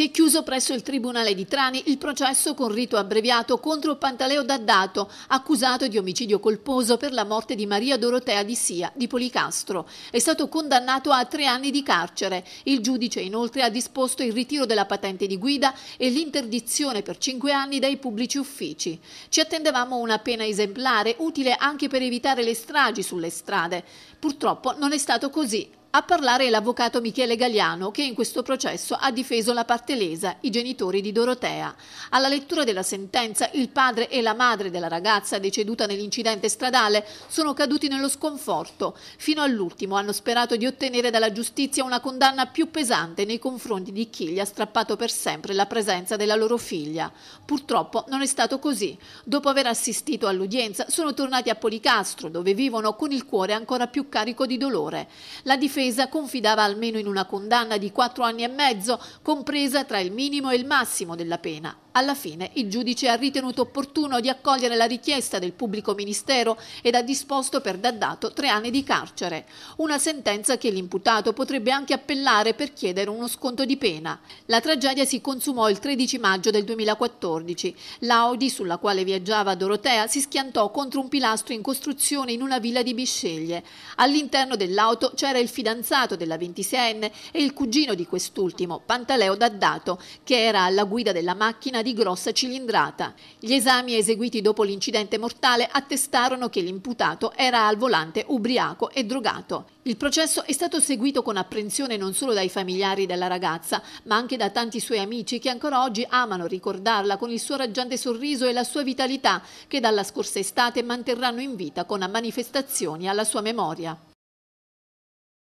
Si è chiuso presso il Tribunale di Trani il processo con rito abbreviato contro Pantaleo Daddato, accusato di omicidio colposo per la morte di Maria Dorotea di Sia di Policastro. È stato condannato a tre anni di carcere. Il giudice inoltre ha disposto il ritiro della patente di guida e l'interdizione per cinque anni dai pubblici uffici. Ci attendevamo una pena esemplare, utile anche per evitare le stragi sulle strade. Purtroppo non è stato così. A parlare è l'avvocato Michele Galiano, che in questo processo ha difeso la parte lesa, i genitori di Dorotea. Alla lettura della sentenza il padre e la madre della ragazza deceduta nell'incidente stradale sono caduti nello sconforto. Fino all'ultimo hanno sperato di ottenere dalla giustizia una condanna più pesante nei confronti di chi gli ha strappato per sempre la presenza della loro figlia. Purtroppo non è stato così. Dopo aver assistito all'udienza sono tornati a Policastro dove vivono con il cuore ancora più carico di dolore. La difesa difesa confidava almeno in una condanna di quattro anni e mezzo, compresa tra il minimo e il massimo della pena. Alla fine il giudice ha ritenuto opportuno di accogliere la richiesta del pubblico ministero ed ha disposto per Daddato tre anni di carcere. Una sentenza che l'imputato potrebbe anche appellare per chiedere uno sconto di pena. La tragedia si consumò il 13 maggio del 2014. L'Audi, sulla quale viaggiava Dorotea, si schiantò contro un pilastro in costruzione in una villa di Bisceglie. All'interno dell'auto c'era il fidanzato fidanzato della 26enne e il cugino di quest'ultimo, Pantaleo Daddato, che era alla guida della macchina di grossa cilindrata. Gli esami eseguiti dopo l'incidente mortale attestarono che l'imputato era al volante ubriaco e drogato. Il processo è stato seguito con apprensione non solo dai familiari della ragazza, ma anche da tanti suoi amici che ancora oggi amano ricordarla con il suo raggiante sorriso e la sua vitalità che dalla scorsa estate manterranno in vita con manifestazioni alla sua memoria.